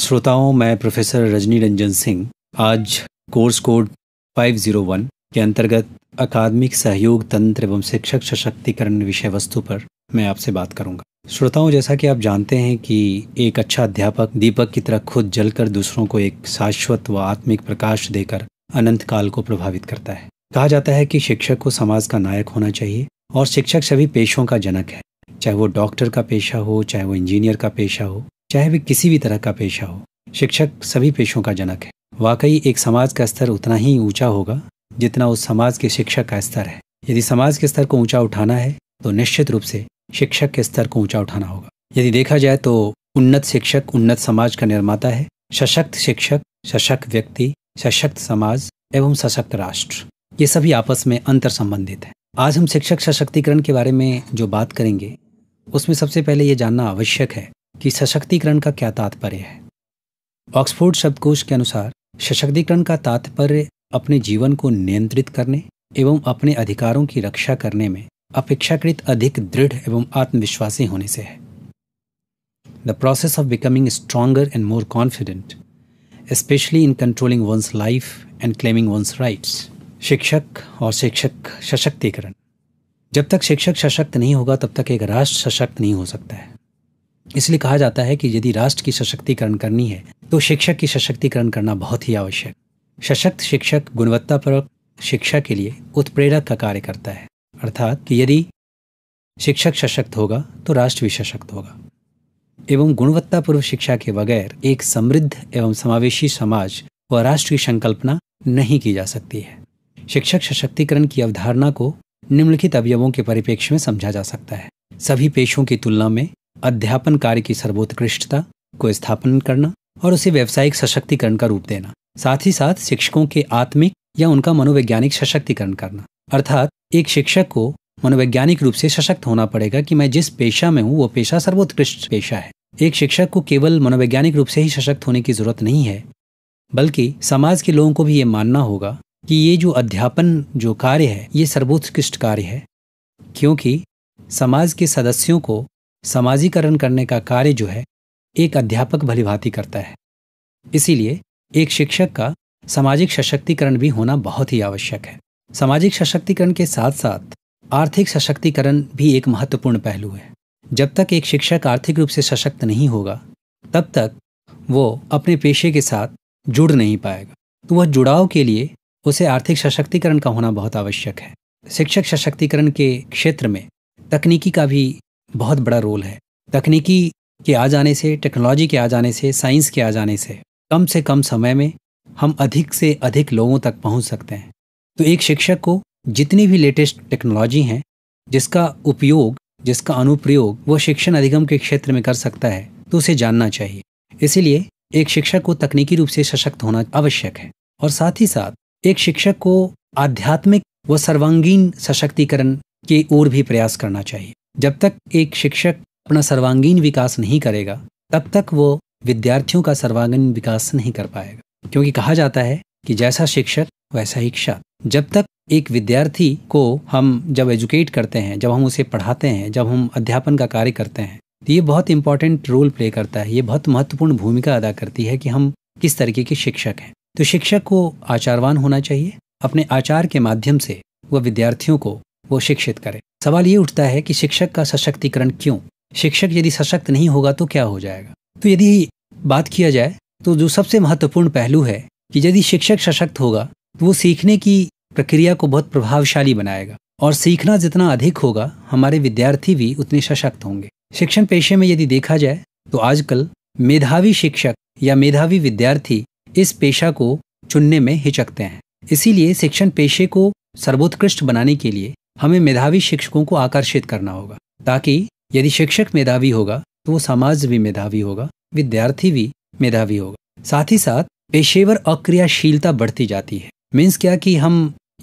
श्रोताओं मैं प्रोफेसर रजनी रंजन सिंह आज कोर्स कोड 501 के अंतर्गत अकादमिक सहयोग तंत्र एवं शिक्षक सशक्तिकरण विषय वस्तु पर मैं आपसे बात करूंगा श्रोताओं जैसा कि आप जानते हैं कि एक अच्छा अध्यापक दीपक की तरह खुद जलकर दूसरों को एक शाश्वत व आत्मिक प्रकाश देकर अनंत काल को प्रभावित करता है कहा जाता है कि शिक्षक को समाज का नायक होना चाहिए और शिक्षक सभी पेशों का जनक है चाहे वो डॉक्टर का पेशा हो चाहे वो इंजीनियर का पेशा हो चाहे वे किसी भी तरह का पेशा हो शिक्षक सभी पेशों का जनक है वाकई एक समाज का स्तर उतना ही ऊंचा होगा जितना उस समाज के शिक्षक का स्तर है यदि समाज के स्तर को ऊंचा उठाना है तो निश्चित रूप से शिक्षक के स्तर को ऊंचा उठाना होगा यदि देखा जाए तो उन्नत शिक्षक उन्नत समाज का निर्माता है सशक्त शिक्षक सशक्त व्यक्ति सशक्त समाज एवं सशक्त राष्ट्र ये सभी आपस में अंतर संबंधित है आज हम शिक्षक सशक्तिकरण के बारे में जो बात करेंगे उसमें सबसे पहले ये जानना आवश्यक है कि सशक्तिकरण का क्या तात्पर्य है ऑक्सफोर्ड शब्दकोश के अनुसार सशक्तिकरण का तात्पर्य अपने जीवन को नियंत्रित करने एवं अपने अधिकारों की रक्षा करने में अपेक्षाकृत अधिक दृढ़ एवं आत्मविश्वासी होने से है the process of becoming stronger and more confident specially in controlling one's life and claiming one's rights शिक्षक और शिक्षक सशक्तिकरण जब तक शिक्षक सशक्त नहीं होगा तब तक एक राष्ट्र सशक्त नहीं हो सकता है इसलिए कहा जाता है कि यदि राष्ट्र की सशक्तिकरण करनी है तो शिक्षक की सशक्तिकरण करना बहुत ही आवश्यक सशक्त शिक्षक गुणवत्तापूर्वक शिक्षा के लिए उत्प्रेरक का कार्य करता है अर्थात कि यदि शिक्षक सशक्त होगा तो राष्ट्र भी सशक्त होगा एवं गुणवत्तापूर्व शिक्षा के बगैर एक समृद्ध एवं समावेशी समाज व राष्ट्र की संकल्पना नहीं की जा सकती है शिक्षक सशक्तिकरण की अवधारणा को निम्नलिखित अवयवों के परिप्रेक्ष्य में समझा जा सकता है सभी पेशों की तुलना में अध्यापन कार्य की सर्वोत्कृष्टता को स्थापन करना और उसे व्यवसायिक सशक्तिकरण का रूप देना साथ ही साथ शिक्षकों के आत्मिक या उनका मनोवैज्ञानिक सशक्तिकरण करना अर्थात एक शिक्षक को मनोवैज्ञानिक रूप से सशक्त होना पड़ेगा कि मैं जिस पेशा में हूँ वो पेशा सर्वोत्कृष्ट पेशा है एक शिक्षक को केवल मनोवैज्ञानिक रूप से ही सशक्त होने की जरूरत नहीं है बल्कि समाज के लोगों को भी ये मानना होगा कि ये जो अध्यापन जो कार्य है ये सर्वोत्कृष्ट कार्य है क्योंकि समाज के सदस्यों को समाजीकरण करने का कार्य जो है एक अध्यापक भलीभांति करता है इसीलिए एक शिक्षक का सामाजिक सशक्तिकरण भी होना बहुत ही आवश्यक है सामाजिक सशक्तिकरण के साथ साथ आर्थिक सशक्तिकरण भी एक महत्वपूर्ण पहलू है जब तक एक शिक्षक आर्थिक रूप से सशक्त नहीं होगा तब तक वो अपने पेशे के साथ जुड़ नहीं पाएगा तो वह जुड़ाव के लिए उसे आर्थिक सशक्तिकरण का होना बहुत आवश्यक है शिक्षक सशक्तिकरण के क्षेत्र में तकनीकी का भी बहुत बड़ा रोल है तकनीकी के आ जाने से टेक्नोलॉजी के आ जाने से साइंस के आ जाने से कम से कम समय में हम अधिक से अधिक लोगों तक पहुंच सकते हैं तो एक शिक्षक को जितनी भी लेटेस्ट टेक्नोलॉजी हैं जिसका उपयोग जिसका अनुप्रयोग वह शिक्षण अधिगम के क्षेत्र में कर सकता है तो उसे जानना चाहिए इसीलिए एक शिक्षक को तकनीकी रूप से सशक्त होना आवश्यक है और साथ ही साथ एक शिक्षक को आध्यात्मिक व सर्वांगीण सशक्तिकरण की ओर भी प्रयास करना चाहिए जब तक एक शिक्षक अपना सर्वांगीण विकास नहीं करेगा तब तक वो विद्यार्थियों का सर्वांगीण विकास नहीं कर पाएगा क्योंकि कहा जाता है कि जैसा शिक्षक वैसा ही शिक्षा जब तक एक विद्यार्थी को हम जब एजुकेट करते हैं जब हम उसे पढ़ाते हैं जब हम अध्यापन का कार्य करते हैं तो ये बहुत इंपॉर्टेंट रोल प्ले करता है ये बहुत महत्वपूर्ण भूमिका अदा करती है कि हम किस तरीके के शिक्षक हैं तो शिक्षक को आचारवान होना चाहिए अपने आचार के माध्यम से वह विद्यार्थियों को वो शिक्षित करें सवाल ये उठता है कि शिक्षक का सशक्तिकरण क्यों शिक्षक यदि सशक्त नहीं होगा तो क्या हो जाएगा तो यदि बात किया जाए तो जो सबसे महत्वपूर्ण पहलू है कि यदि शिक्षक सशक्त होगा तो वो सीखने की प्रक्रिया को बहुत प्रभावशाली बनाएगा और सीखना जितना अधिक होगा हमारे विद्यार्थी भी उतने सशक्त होंगे शिक्षण पेशे में यदि देखा जाए तो आजकल मेधावी शिक्षक या मेधावी विद्यार्थी इस पेशा को चुनने में हिचकते हैं इसीलिए शिक्षण पेशे को सर्वोत्कृष्ट बनाने के लिए हमें मेधावी शिक्षकों को आकर्षित करना होगा ताकि यदि शिक्षक मेधावी होगा तो वो समाज भी मेधावी होगा विद्यार्थी भी मेधावी होगा साथ ही साथ पेशेवर अक्रियाशीलता बढ़ती जाती है मीन्स क्या कि हम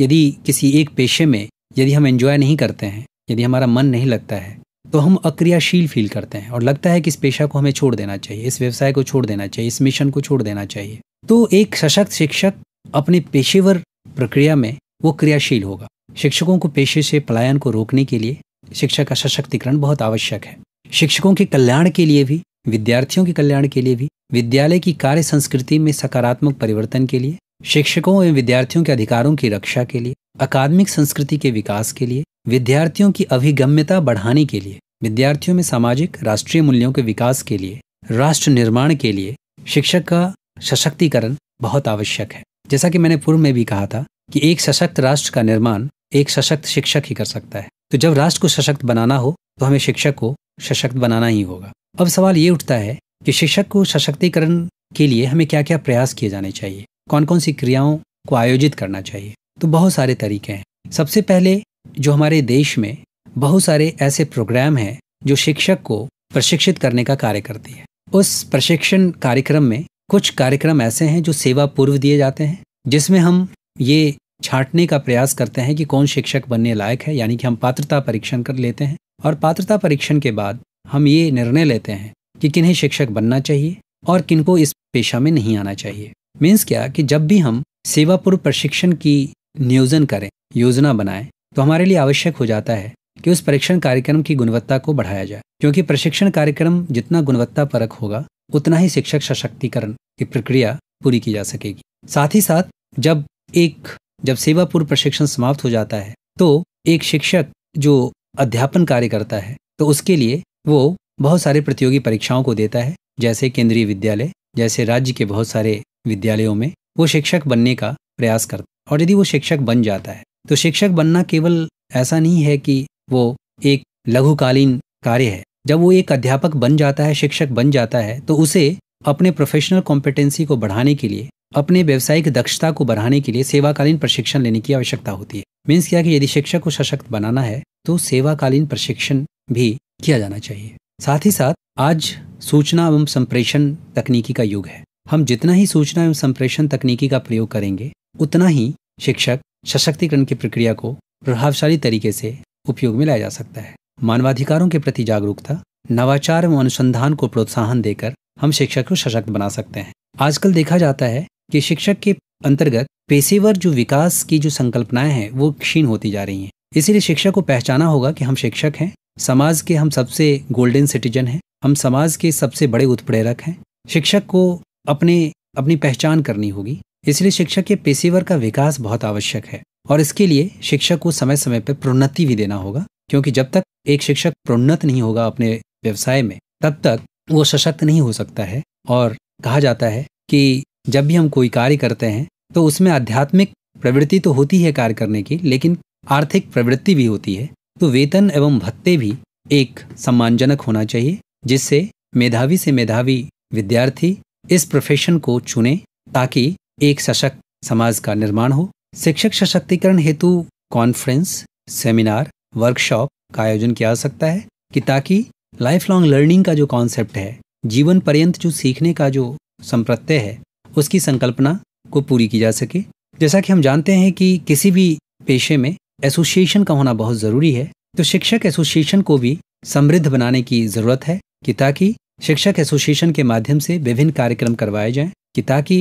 यदि किसी एक पेशे में यदि हम एंजॉय नहीं करते हैं यदि हमारा मन नहीं लगता है तो हम अक्रियाशील फील करते हैं और लगता है कि इस पेशा को हमें छोड़ देना चाहिए इस व्यवसाय को छोड़ देना चाहिए इस मिशन को छोड़ देना चाहिए तो एक सशक्त शिक्षक अपने पेशेवर प्रक्रिया में वो क्रियाशील होगा शिक्षकों को पेशे से पलायन को रोकने के लिए शिक्षा का सशक्तिकरण बहुत आवश्यक है शिक्षकों के कल्याण के लिए भी विद्यार्थियों के कल्याण के लिए भी विद्यालय की कार्य संस्कृति में सकारात्मक परिवर्तन के लिए शिक्षकों एवं विद्यार्थियों के अधिकारों की रक्षा के लिए अकादमिक संस्कृति के विकास के लिए विद्यार्थियों की अभिगम्यता बढ़ाने के लिए विद्यार्थियों में सामाजिक राष्ट्रीय मूल्यों के विकास के लिए राष्ट्र निर्माण के लिए शिक्षक का सशक्तिकरण बहुत आवश्यक है जैसा कि मैंने पूर्व में भी कहा था कि एक सशक्त राष्ट्र का निर्माण एक सशक्त शिक्षक ही कर सकता है तो जब राष्ट्र को सशक्त बनाना हो तो हमें शिक्षक को सशक्त बनाना ही होगा अब सवाल ये उठता है कि शिक्षक को सशक्तिकरण के लिए हमें क्या क्या प्रयास किए जाने चाहिए कौन कौन सी क्रियाओं को आयोजित करना चाहिए तो बहुत सारे तरीके हैं सबसे पहले जो हमारे देश में बहुत सारे ऐसे प्रोग्राम हैं जो शिक्षक को प्रशिक्षित करने का कार्य करती है उस प्रशिक्षण कार्यक्रम में कुछ कार्यक्रम ऐसे हैं जो सेवा पूर्व दिए जाते हैं जिसमें हम ये छाटने का प्रयास करते हैं कि कौन शिक्षक बनने लायक है यानी कि हम पात्रता परीक्षण कर लेते हैं और पात्रता परीक्षण के बाद हम ये निर्णय लेते हैं कि किन्हें शिक्षक बनना चाहिए और किनको इस पेशा में नहीं आना चाहिए मीन्स क्या कि जब भी हम सेवा पूर्व प्रशिक्षण की नियोजन करें योजना बनाएं तो हमारे लिए आवश्यक हो जाता है कि उस परीक्षण कार्यक्रम की गुणवत्ता को बढ़ाया जाए क्योंकि प्रशिक्षण कार्यक्रम जितना गुणवत्ता परक होगा उतना ही शिक्षक सशक्तिकरण की प्रक्रिया पूरी की जा सकेगी साथ ही साथ जब एक जब सेवा पूर्व प्रशिक्षण समाप्त हो जाता है तो एक शिक्षक जो अध्यापन कार्य करता है तो उसके लिए वो बहुत सारे प्रतियोगी परीक्षाओं को देता है जैसे केंद्रीय विद्यालय जैसे राज्य के बहुत सारे विद्यालयों में वो शिक्षक बनने का प्रयास करता है और यदि वो शिक्षक बन जाता है तो शिक्षक बनना केवल ऐसा नहीं है कि वो एक लघुकालीन कार्य है जब वो एक अध्यापक बन जाता है शिक्षक बन जाता है तो उसे अपने प्रोफेशनल कॉम्पिटेंसी को बढ़ाने के लिए अपने व्यवसायिक दक्षता को बढ़ाने के लिए सेवाकालीन प्रशिक्षण लेने की आवश्यकता होती है मीन्स क्या कि यदि शिक्षक को सशक्त बनाना है तो सेवाकालीन प्रशिक्षण भी किया जाना चाहिए साथ ही साथ आज सूचना एवं संप्रेषण तकनीकी का युग है हम जितना ही सूचना एवं संप्रेषण तकनीकी का प्रयोग करेंगे उतना ही शिक्षक सशक्तिकरण की प्रक्रिया को प्रभावशाली तरीके से उपयोग में लाया जा सकता है मानवाधिकारों के प्रति जागरूकता नवाचार एवं अनुसंधान को प्रोत्साहन देकर हम शिक्षक को सशक्त बना सकते हैं आजकल देखा जाता है कि शिक्षक के अंतर्गत पेशेवर जो विकास की जो संकल्पनाएं हैं वो क्षीण होती जा रही हैं इसीलिए शिक्षक को पहचाना होगा कि हम शिक्षक हैं समाज के हम सबसे गोल्डन सिटीजन हैं हम समाज के सबसे बड़े उत्प्रेरक हैं शिक्षक को अपने अपनी पहचान करनी होगी इसलिए शिक्षक के पेशेवर का विकास बहुत आवश्यक है और इसके लिए शिक्षक को समय समय पर प्रोन्नति भी देना होगा क्योंकि जब तक एक शिक्षक प्रोन्नत नहीं होगा अपने व्यवसाय में तब तक वो सशक्त नहीं हो सकता है और कहा जाता है कि जब भी हम कोई कार्य करते हैं तो उसमें आध्यात्मिक प्रवृत्ति तो होती है कार्य करने की लेकिन आर्थिक प्रवृत्ति भी होती है तो वेतन एवं भत्ते भी एक सम्मानजनक होना चाहिए जिससे मेधावी से मेधावी विद्यार्थी इस प्रोफेशन को चुने ताकि एक सशक्त समाज का निर्माण हो शिक्षक सशक्तिकरण हेतु कॉन्फ्रेंस सेमिनार वर्कशॉप का आयोजन किया जा सकता है कि ताकि लाइफ लॉन्ग लर्निंग का जो कॉन्सेप्ट है जीवन पर्यंत जो सीखने का जो संप्रत्यय है उसकी संकल्पना को पूरी की जा सके जैसा कि हम जानते हैं कि किसी भी पेशे में एसोसिएशन का होना बहुत ज़रूरी है तो शिक्षक एसोसिएशन को भी समृद्ध बनाने की ज़रूरत है कि ताकि शिक्षक एसोसिएशन के माध्यम से विभिन्न कार्यक्रम करवाए जाएं कि ताकि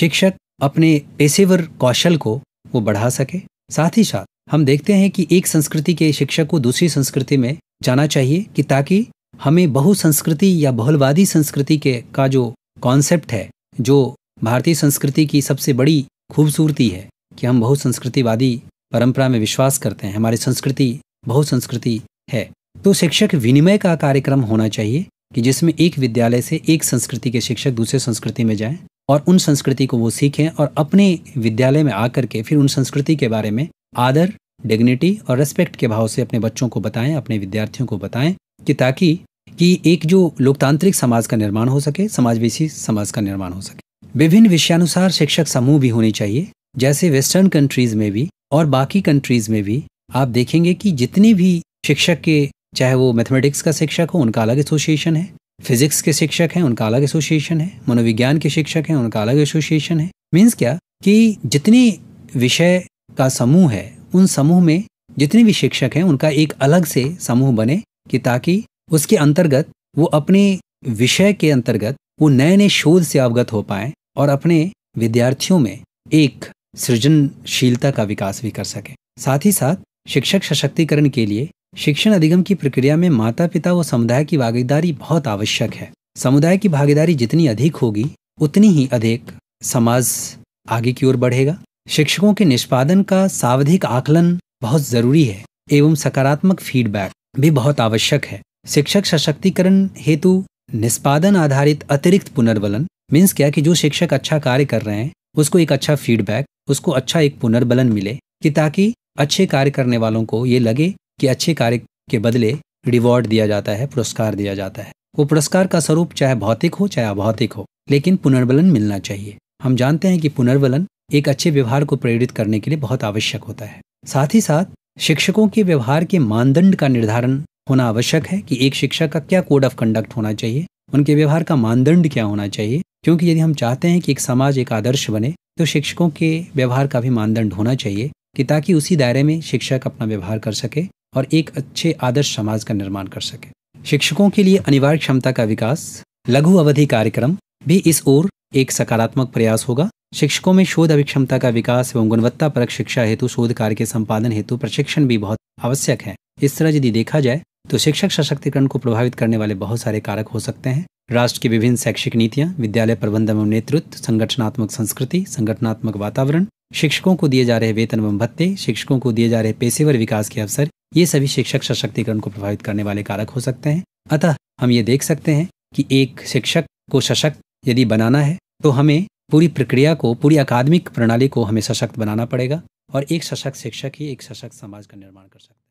शिक्षक अपने पेशेवर कौशल को वो बढ़ा सके साथ ही साथ हम देखते हैं कि एक संस्कृति के शिक्षक को दूसरी संस्कृति में जाना चाहिए कि ताकि हमें बहुसंस्कृति या बहुलवादी संस्कृति के का जो कॉन्सेप्ट है जो भारतीय संस्कृति की सबसे बड़ी खूबसूरती है कि हम बहुत संस्कृतिवादी परंपरा में विश्वास करते हैं हमारी संस्कृति बहुत संस्कृति है तो शिक्षक विनिमय का कार्यक्रम होना चाहिए कि जिसमें एक विद्यालय से एक संस्कृति के शिक्षक दूसरे संस्कृति में जाएं और उन संस्कृति को वो सीखें और अपने विद्यालय में आकर के फिर उन संस्कृति के बारे में आदर डिग्निटी और रेस्पेक्ट के भाव से अपने बच्चों को बताएं अपने विद्यार्थियों को बताएं कि ताकि कि एक जो लोकतांत्रिक समाज का निर्माण हो सके समाजवेशी समाज का निर्माण हो सके विभिन्न विषयानुसार शिक्षक समूह भी होने चाहिए जैसे वेस्टर्न कंट्रीज में भी और बाकी कंट्रीज में भी आप देखेंगे कि जितने भी शिक्षक के चाहे वो मैथमेटिक्स का शिक्षक हो उनका अलग एसोसिएशन है फिजिक्स के शिक्षक हैं उनका अलग एसोसिएशन है मनोविज्ञान के शिक्षक हैं उनका अलग एसोसिएशन है मीन्स क्या कि जितने विषय का समूह है उन समूह में जितने भी शिक्षक हैं उनका एक अलग से समूह बने कि ताकि उसके अंतर्गत वो अपने विषय के अंतर्गत वो नए नए शोध से अवगत हो पाए और अपने विद्यार्थियों में एक सृजनशीलता का विकास भी कर सके साथ ही साथ शिक्षक सशक्तिकरण के लिए शिक्षण अधिगम की प्रक्रिया में माता पिता व समुदाय की भागीदारी बहुत आवश्यक है समुदाय की भागीदारी जितनी अधिक होगी उतनी ही अधिक समाज आगे की ओर बढ़ेगा शिक्षकों के निष्पादन का सावधिक आकलन बहुत जरूरी है एवं सकारात्मक फीडबैक भी बहुत आवश्यक है शिक्षक सशक्तिकरण हेतु निष्पादन आधारित अतिरिक्त पुनर्बलन मीन्स क्या कि जो शिक्षक अच्छा कार्य कर रहे हैं उसको एक अच्छा फीडबैक उसको अच्छा एक पुनर्बलन मिले कि ताकि अच्छे कार्य करने वालों को ये लगे कि अच्छे कार्य के बदले रिवॉर्ड दिया जाता है पुरस्कार दिया जाता है वो पुरस्कार का स्वरूप चाहे भौतिक हो चाहे अभौतिक हो लेकिन पुनर्बलन मिलना चाहिए हम जानते हैं कि पुनर्बलन एक अच्छे व्यवहार को प्रेरित करने के लिए बहुत आवश्यक होता है साथ ही साथ शिक्षकों के व्यवहार के मानदंड का निर्धारण होना आवश्यक है कि एक शिक्षा का क्या कोड ऑफ कंडक्ट होना चाहिए उनके व्यवहार का मानदंड क्या होना चाहिए क्योंकि यदि हम चाहते हैं कि एक समाज एक आदर्श बने तो शिक्षकों के व्यवहार का भी मानदंड होना चाहिए कि ताकि उसी दायरे में शिक्षक अपना व्यवहार कर सके और एक अच्छे आदर्श समाज का निर्माण कर सके शिक्षकों के लिए अनिवार्य क्षमता का विकास लघु अवधि कार्यक्रम भी इस ओर एक सकारात्मक प्रयास होगा शिक्षकों में शोध अभिक्षमता का विकास एवं गुणवत्ता परक शिक्षा हेतु शोध कार्य के संपादन हेतु प्रशिक्षण भी बहुत आवश्यक है इस तरह यदि देखा जाए तो शिक्षक सशक्तिकरण को प्रभावित करने वाले बहुत सारे कारक हो सकते हैं राष्ट्र की विभिन्न शैक्षिक नीतियाँ विद्यालय प्रबंधन एवं नेतृत्व संगठनात्मक संस्कृति संगठनात्मक वातावरण शिक्षकों को दिए जा रहे वेतन एवं भत्ते शिक्षकों को दिए जा रहे पेशेवर विकास के अवसर ये सभी शिक्षक सशक्तिकरण को प्रभावित करने वाले कारक हो सकते हैं अतः हम ये देख सकते हैं कि एक शिक्षक को सशक्त यदि बनाना है तो हमें पूरी प्रक्रिया को पूरी अकादमिक प्रणाली को हमें सशक्त बनाना पड़ेगा और एक सशक्त शिक्षक ही एक सशक्त समाज का निर्माण कर सकता है